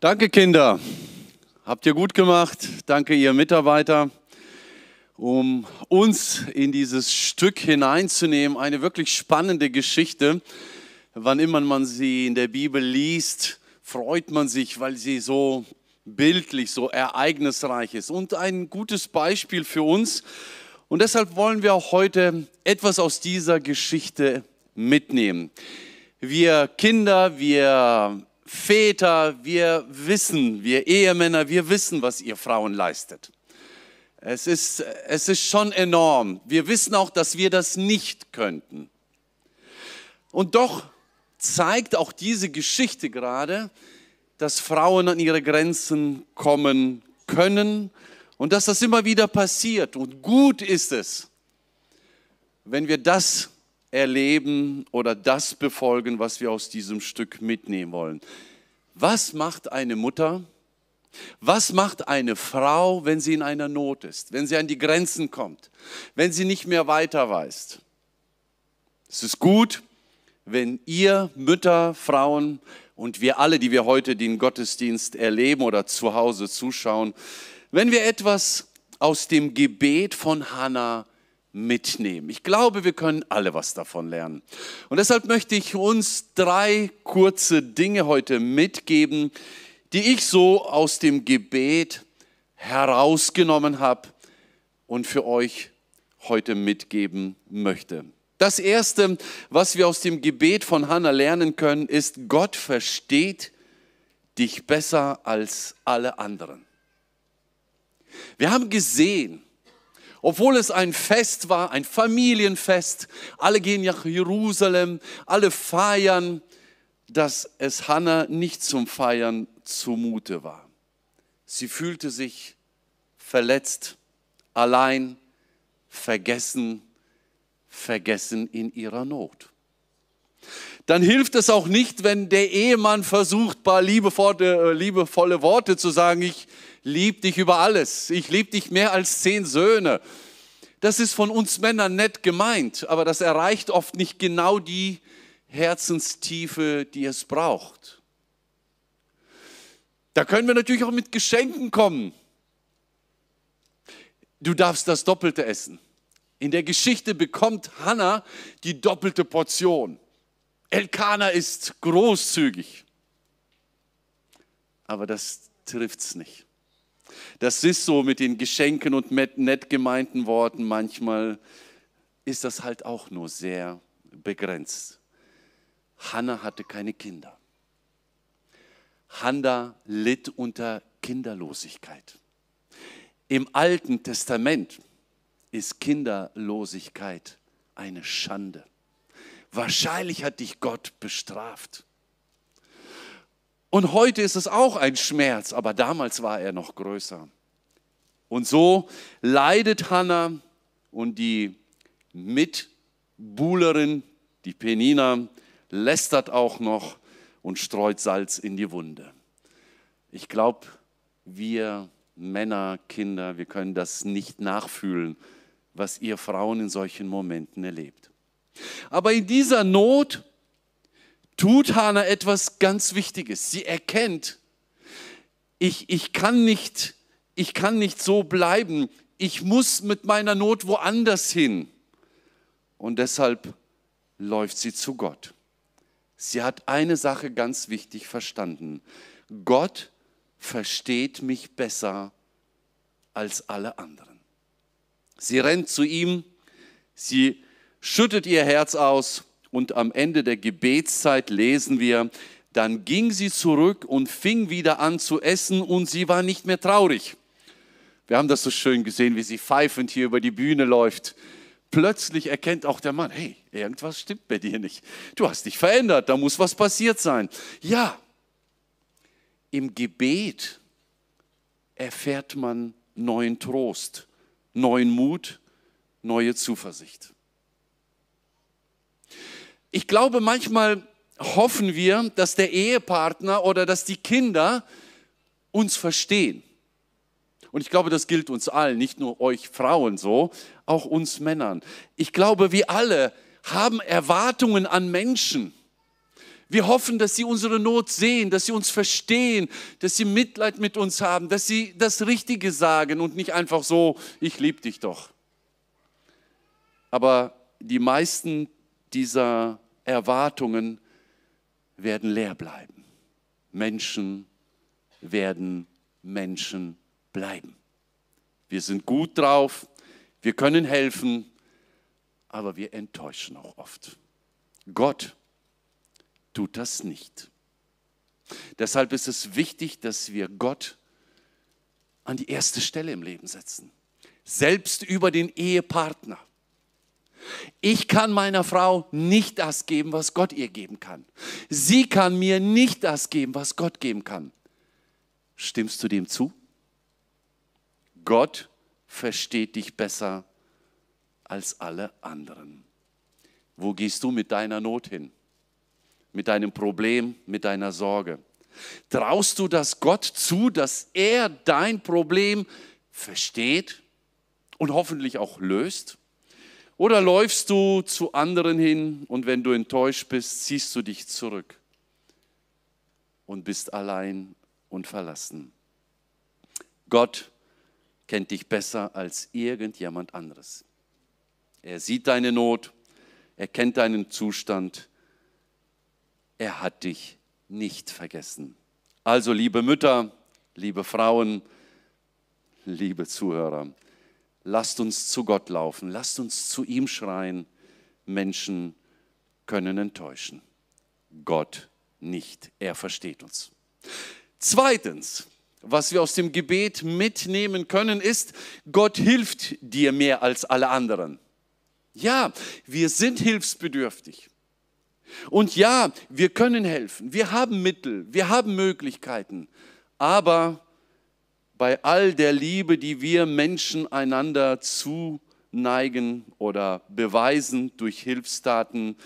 Danke, Kinder. Habt ihr gut gemacht. Danke, ihr Mitarbeiter, um uns in dieses Stück hineinzunehmen. Eine wirklich spannende Geschichte. Wann immer man sie in der Bibel liest, freut man sich, weil sie so bildlich, so ereignisreich ist und ein gutes Beispiel für uns. Und deshalb wollen wir auch heute etwas aus dieser Geschichte mitnehmen. Wir Kinder, wir Väter, wir wissen, wir Ehemänner, wir wissen, was ihr Frauen leistet. Es ist, es ist schon enorm. Wir wissen auch, dass wir das nicht könnten. Und doch zeigt auch diese Geschichte gerade, dass Frauen an ihre Grenzen kommen können und dass das immer wieder passiert. Und gut ist es, wenn wir das erleben oder das befolgen, was wir aus diesem Stück mitnehmen wollen. Was macht eine Mutter? Was macht eine Frau, wenn sie in einer Not ist, wenn sie an die Grenzen kommt, wenn sie nicht mehr weiter weiß? Es ist gut, wenn ihr Mütter, Frauen und wir alle, die wir heute den Gottesdienst erleben oder zu Hause zuschauen, wenn wir etwas aus dem Gebet von Hannah mitnehmen. Ich glaube, wir können alle was davon lernen. Und deshalb möchte ich uns drei kurze Dinge heute mitgeben, die ich so aus dem Gebet herausgenommen habe und für euch heute mitgeben möchte. Das Erste, was wir aus dem Gebet von Hannah lernen können, ist, Gott versteht dich besser als alle anderen. Wir haben gesehen, obwohl es ein Fest war, ein Familienfest, alle gehen nach Jerusalem, alle feiern, dass es Hannah nicht zum Feiern zumute war. Sie fühlte sich verletzt, allein, vergessen, vergessen in ihrer Not. Dann hilft es auch nicht, wenn der Ehemann versucht, paar liebevolle, äh, Worte zu sagen. Ich lieb dich über alles. Ich liebe dich mehr als zehn Söhne. Das ist von uns Männern nett gemeint, aber das erreicht oft nicht genau die Herzenstiefe, die es braucht. Da können wir natürlich auch mit Geschenken kommen. Du darfst das Doppelte essen. In der Geschichte bekommt Hannah die doppelte Portion. Elkana ist großzügig. Aber das trifft's nicht. Das ist so mit den Geschenken und mit nett gemeinten Worten. Manchmal ist das halt auch nur sehr begrenzt. Hannah hatte keine Kinder. Hannah litt unter Kinderlosigkeit. Im Alten Testament ist Kinderlosigkeit eine Schande. Wahrscheinlich hat dich Gott bestraft. Und heute ist es auch ein Schmerz, aber damals war er noch größer. Und so leidet Hannah und die Mitbuhlerin, die Penina, lästert auch noch und streut Salz in die Wunde. Ich glaube, wir Männer, Kinder, wir können das nicht nachfühlen, was ihr Frauen in solchen Momenten erlebt. Aber in dieser Not tut Hannah etwas ganz Wichtiges. Sie erkennt, ich, ich, kann nicht, ich kann nicht so bleiben. Ich muss mit meiner Not woanders hin. Und deshalb läuft sie zu Gott. Sie hat eine Sache ganz wichtig verstanden. Gott versteht mich besser als alle anderen. Sie rennt zu ihm, sie schüttet ihr Herz aus und am Ende der Gebetszeit lesen wir, dann ging sie zurück und fing wieder an zu essen und sie war nicht mehr traurig. Wir haben das so schön gesehen, wie sie pfeifend hier über die Bühne läuft. Plötzlich erkennt auch der Mann, hey, irgendwas stimmt bei dir nicht. Du hast dich verändert, da muss was passiert sein. Ja, im Gebet erfährt man neuen Trost, neuen Mut, neue Zuversicht. Ich glaube, manchmal hoffen wir, dass der Ehepartner oder dass die Kinder uns verstehen. Und ich glaube, das gilt uns allen, nicht nur euch Frauen so, auch uns Männern. Ich glaube, wir alle haben Erwartungen an Menschen. Wir hoffen, dass sie unsere Not sehen, dass sie uns verstehen, dass sie Mitleid mit uns haben, dass sie das Richtige sagen und nicht einfach so, ich liebe dich doch. Aber die meisten dieser Erwartungen werden leer bleiben. Menschen werden Menschen bleiben. Wir sind gut drauf, wir können helfen, aber wir enttäuschen auch oft. Gott tut das nicht. Deshalb ist es wichtig, dass wir Gott an die erste Stelle im Leben setzen. Selbst über den Ehepartner. Ich kann meiner Frau nicht das geben, was Gott ihr geben kann. Sie kann mir nicht das geben, was Gott geben kann. Stimmst du dem zu? Gott versteht dich besser als alle anderen. Wo gehst du mit deiner Not hin? Mit deinem Problem, mit deiner Sorge? Traust du das Gott zu, dass er dein Problem versteht und hoffentlich auch löst? Oder läufst du zu anderen hin und wenn du enttäuscht bist, ziehst du dich zurück und bist allein und verlassen. Gott kennt dich besser als irgendjemand anderes. Er sieht deine Not, er kennt deinen Zustand, er hat dich nicht vergessen. Also liebe Mütter, liebe Frauen, liebe Zuhörer, Lasst uns zu Gott laufen, lasst uns zu ihm schreien. Menschen können enttäuschen. Gott nicht. Er versteht uns. Zweitens, was wir aus dem Gebet mitnehmen können, ist, Gott hilft dir mehr als alle anderen. Ja, wir sind hilfsbedürftig. Und ja, wir können helfen. Wir haben Mittel, wir haben Möglichkeiten. Aber bei all der Liebe, die wir Menschen einander zuneigen oder beweisen durch Hilfstaten,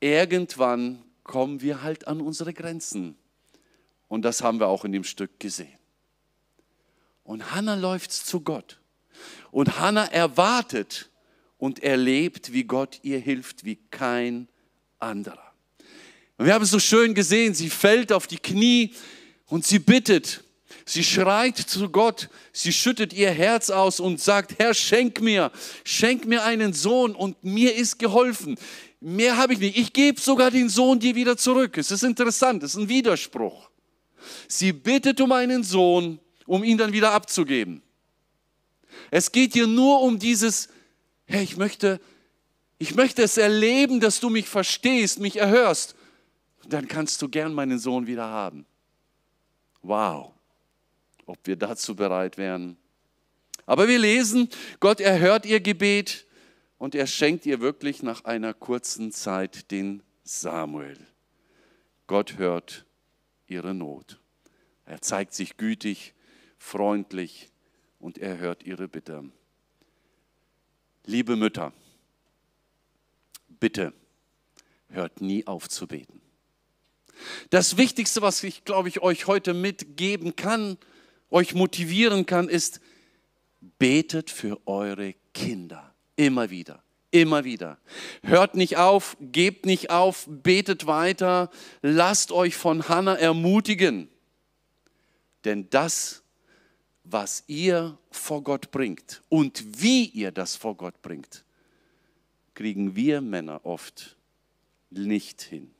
irgendwann kommen wir halt an unsere Grenzen. Und das haben wir auch in dem Stück gesehen. Und Hannah läuft zu Gott. Und Hannah erwartet und erlebt, wie Gott ihr hilft, wie kein anderer. Und wir haben es so schön gesehen, sie fällt auf die Knie und sie bittet, Sie schreit zu Gott, sie schüttet ihr Herz aus und sagt, Herr, schenk mir, schenk mir einen Sohn und mir ist geholfen. Mehr habe ich nicht. Ich gebe sogar den Sohn dir wieder zurück. Es ist interessant, es ist ein Widerspruch. Sie bittet um einen Sohn, um ihn dann wieder abzugeben. Es geht hier nur um dieses, Herr, ich möchte, ich möchte es erleben, dass du mich verstehst, mich erhörst. Dann kannst du gern meinen Sohn wieder haben. Wow ob wir dazu bereit wären. Aber wir lesen, Gott erhört ihr Gebet und er schenkt ihr wirklich nach einer kurzen Zeit den Samuel. Gott hört ihre Not. Er zeigt sich gütig, freundlich und er hört ihre Bitte. Liebe Mütter, bitte hört nie auf zu beten. Das Wichtigste, was ich, glaube ich, euch heute mitgeben kann, ist, euch motivieren kann, ist, betet für eure Kinder. Immer wieder, immer wieder. Hört nicht auf, gebt nicht auf, betet weiter, lasst euch von Hannah ermutigen. Denn das, was ihr vor Gott bringt und wie ihr das vor Gott bringt, kriegen wir Männer oft nicht hin.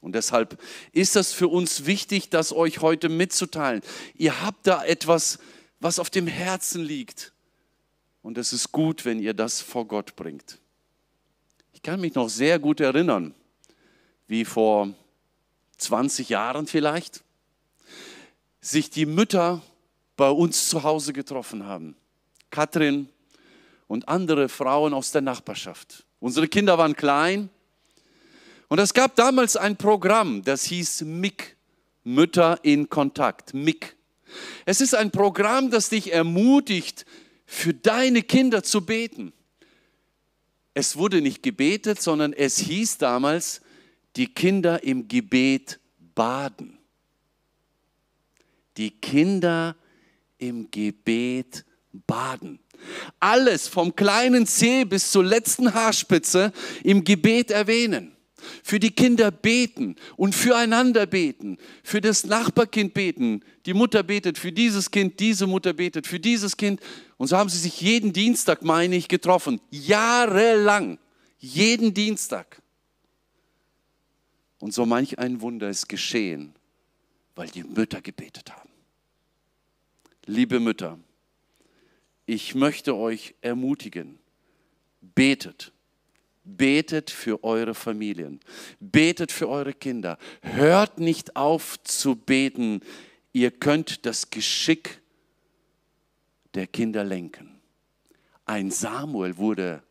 Und deshalb ist das für uns wichtig, das euch heute mitzuteilen. Ihr habt da etwas, was auf dem Herzen liegt. Und es ist gut, wenn ihr das vor Gott bringt. Ich kann mich noch sehr gut erinnern, wie vor 20 Jahren vielleicht, sich die Mütter bei uns zu Hause getroffen haben. Katrin und andere Frauen aus der Nachbarschaft. Unsere Kinder waren klein und es gab damals ein Programm, das hieß MIG, Mütter in Kontakt, MIG. Es ist ein Programm, das dich ermutigt, für deine Kinder zu beten. Es wurde nicht gebetet, sondern es hieß damals, die Kinder im Gebet baden. Die Kinder im Gebet baden. Alles vom kleinen Zeh bis zur letzten Haarspitze im Gebet erwähnen für die Kinder beten und füreinander beten, für das Nachbarkind beten. Die Mutter betet für dieses Kind, diese Mutter betet für dieses Kind. Und so haben sie sich jeden Dienstag, meine ich, getroffen. Jahrelang. Jeden Dienstag. Und so manch ein Wunder ist geschehen, weil die Mütter gebetet haben. Liebe Mütter, ich möchte euch ermutigen, betet Betet für eure Familien, betet für eure Kinder. Hört nicht auf zu beten. Ihr könnt das Geschick der Kinder lenken. Ein Samuel wurde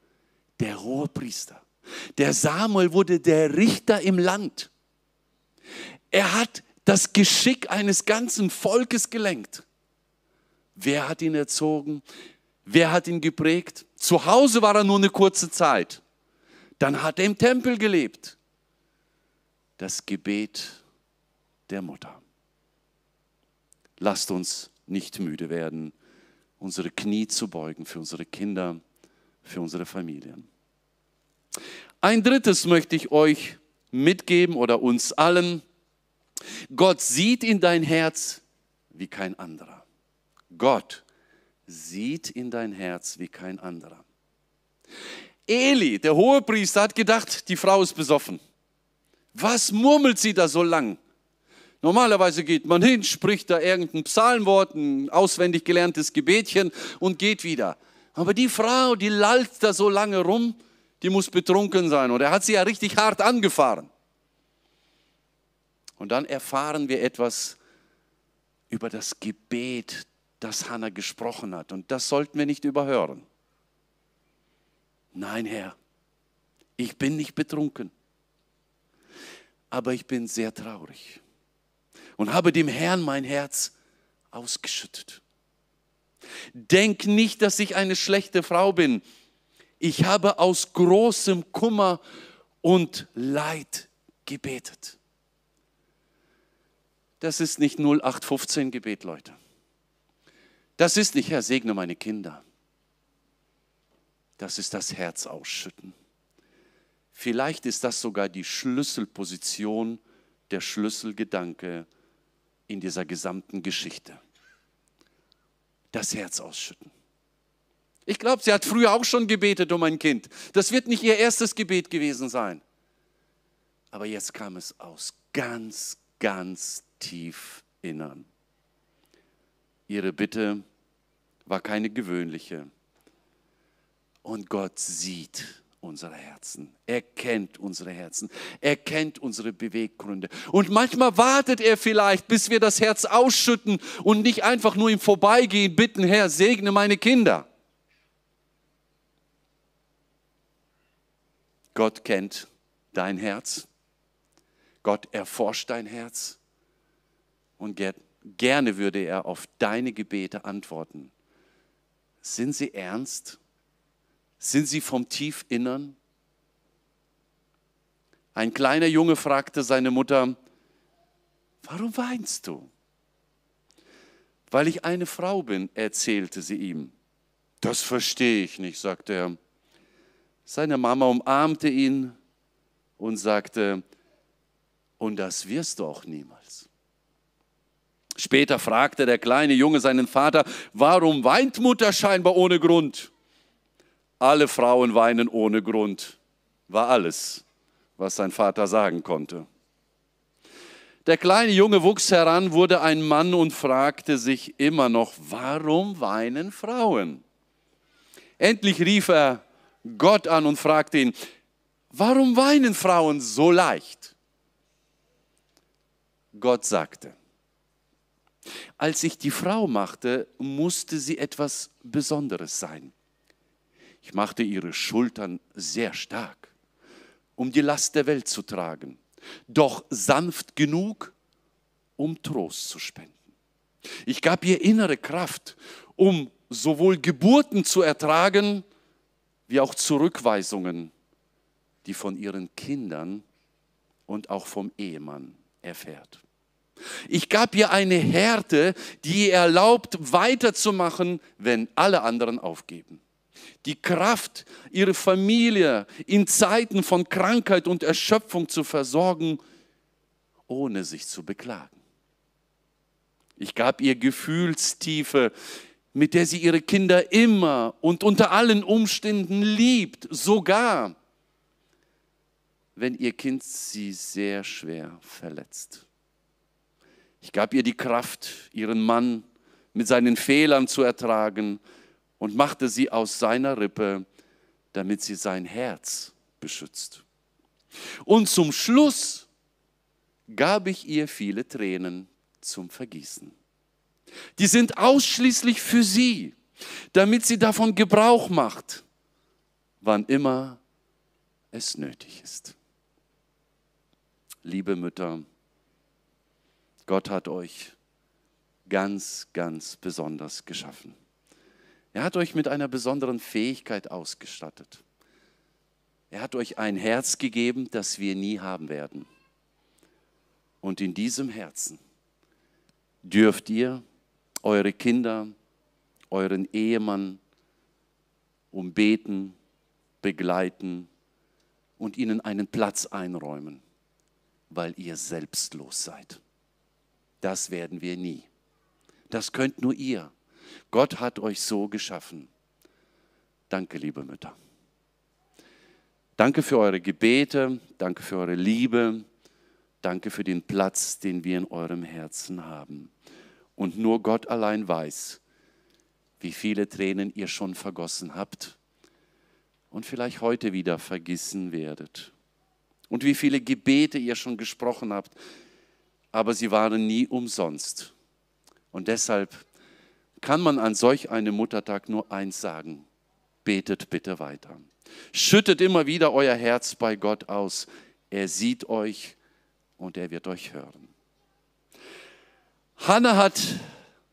der Rohrpriester. Der Samuel wurde der Richter im Land. Er hat das Geschick eines ganzen Volkes gelenkt. Wer hat ihn erzogen? Wer hat ihn geprägt? Zu Hause war er nur eine kurze Zeit dann hat er im Tempel gelebt. Das Gebet der Mutter. Lasst uns nicht müde werden, unsere Knie zu beugen für unsere Kinder, für unsere Familien. Ein drittes möchte ich euch mitgeben oder uns allen. Gott sieht in dein Herz wie kein anderer. Gott sieht in dein Herz wie kein anderer. Eli, der Hohepriester, hat gedacht, die Frau ist besoffen. Was murmelt sie da so lang? Normalerweise geht man hin, spricht da irgendein Psalmwort, ein auswendig gelerntes Gebetchen und geht wieder. Aber die Frau, die lallt da so lange rum, die muss betrunken sein. Und er hat sie ja richtig hart angefahren. Und dann erfahren wir etwas über das Gebet, das Hannah gesprochen hat. Und das sollten wir nicht überhören. Nein, Herr, ich bin nicht betrunken, aber ich bin sehr traurig und habe dem Herrn mein Herz ausgeschüttet. Denk nicht, dass ich eine schlechte Frau bin. Ich habe aus großem Kummer und Leid gebetet. Das ist nicht 0815 Gebet, Leute. Das ist nicht, Herr, segne meine Kinder das ist das Herz ausschütten. Vielleicht ist das sogar die Schlüsselposition, der Schlüsselgedanke in dieser gesamten Geschichte. Das Herz ausschütten. Ich glaube, sie hat früher auch schon gebetet um ein Kind. Das wird nicht ihr erstes Gebet gewesen sein. Aber jetzt kam es aus ganz, ganz tief innern. Ihre Bitte war keine gewöhnliche und Gott sieht unsere Herzen. Er kennt unsere Herzen. Er kennt unsere Beweggründe. Und manchmal wartet er vielleicht, bis wir das Herz ausschütten und nicht einfach nur im Vorbeigehen bitten, Herr, segne meine Kinder. Gott kennt dein Herz. Gott erforscht dein Herz. Und gerne würde er auf deine Gebete antworten. Sind sie ernst? Sind sie vom Tiefinnern? Ein kleiner Junge fragte seine Mutter, warum weinst du? Weil ich eine Frau bin, erzählte sie ihm. Das verstehe ich nicht, sagte er. Seine Mama umarmte ihn und sagte, und das wirst du auch niemals. Später fragte der kleine Junge seinen Vater, warum weint Mutter scheinbar ohne Grund? alle Frauen weinen ohne Grund, war alles, was sein Vater sagen konnte. Der kleine Junge wuchs heran, wurde ein Mann und fragte sich immer noch, warum weinen Frauen? Endlich rief er Gott an und fragte ihn, warum weinen Frauen so leicht? Gott sagte, als ich die Frau machte, musste sie etwas Besonderes sein. Ich machte ihre Schultern sehr stark, um die Last der Welt zu tragen, doch sanft genug, um Trost zu spenden. Ich gab ihr innere Kraft, um sowohl Geburten zu ertragen, wie auch Zurückweisungen, die von ihren Kindern und auch vom Ehemann erfährt. Ich gab ihr eine Härte, die ihr erlaubt, weiterzumachen, wenn alle anderen aufgeben die Kraft, ihre Familie in Zeiten von Krankheit und Erschöpfung zu versorgen, ohne sich zu beklagen. Ich gab ihr Gefühlstiefe, mit der sie ihre Kinder immer und unter allen Umständen liebt, sogar wenn ihr Kind sie sehr schwer verletzt. Ich gab ihr die Kraft, ihren Mann mit seinen Fehlern zu ertragen, und machte sie aus seiner Rippe, damit sie sein Herz beschützt. Und zum Schluss gab ich ihr viele Tränen zum Vergießen. Die sind ausschließlich für sie, damit sie davon Gebrauch macht, wann immer es nötig ist. Liebe Mütter, Gott hat euch ganz, ganz besonders geschaffen. Er hat euch mit einer besonderen Fähigkeit ausgestattet. Er hat euch ein Herz gegeben, das wir nie haben werden. Und in diesem Herzen dürft ihr eure Kinder, euren Ehemann umbeten, begleiten und ihnen einen Platz einräumen, weil ihr selbstlos seid. Das werden wir nie. Das könnt nur ihr. Gott hat euch so geschaffen. Danke, liebe Mütter. Danke für eure Gebete, danke für eure Liebe, danke für den Platz, den wir in eurem Herzen haben. Und nur Gott allein weiß, wie viele Tränen ihr schon vergossen habt und vielleicht heute wieder vergessen werdet. Und wie viele Gebete ihr schon gesprochen habt, aber sie waren nie umsonst. Und deshalb kann man an solch einem Muttertag nur eins sagen. Betet bitte weiter. Schüttet immer wieder euer Herz bei Gott aus. Er sieht euch und er wird euch hören. Hannah hat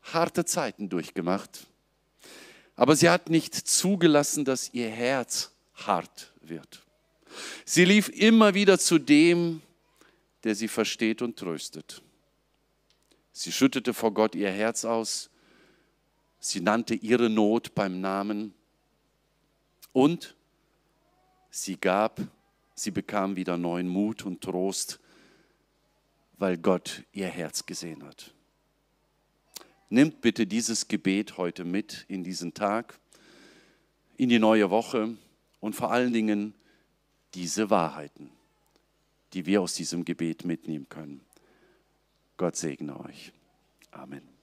harte Zeiten durchgemacht, aber sie hat nicht zugelassen, dass ihr Herz hart wird. Sie lief immer wieder zu dem, der sie versteht und tröstet. Sie schüttete vor Gott ihr Herz aus Sie nannte ihre Not beim Namen und sie gab, sie bekam wieder neuen Mut und Trost, weil Gott ihr Herz gesehen hat. Nimmt bitte dieses Gebet heute mit in diesen Tag, in die neue Woche und vor allen Dingen diese Wahrheiten, die wir aus diesem Gebet mitnehmen können. Gott segne euch. Amen.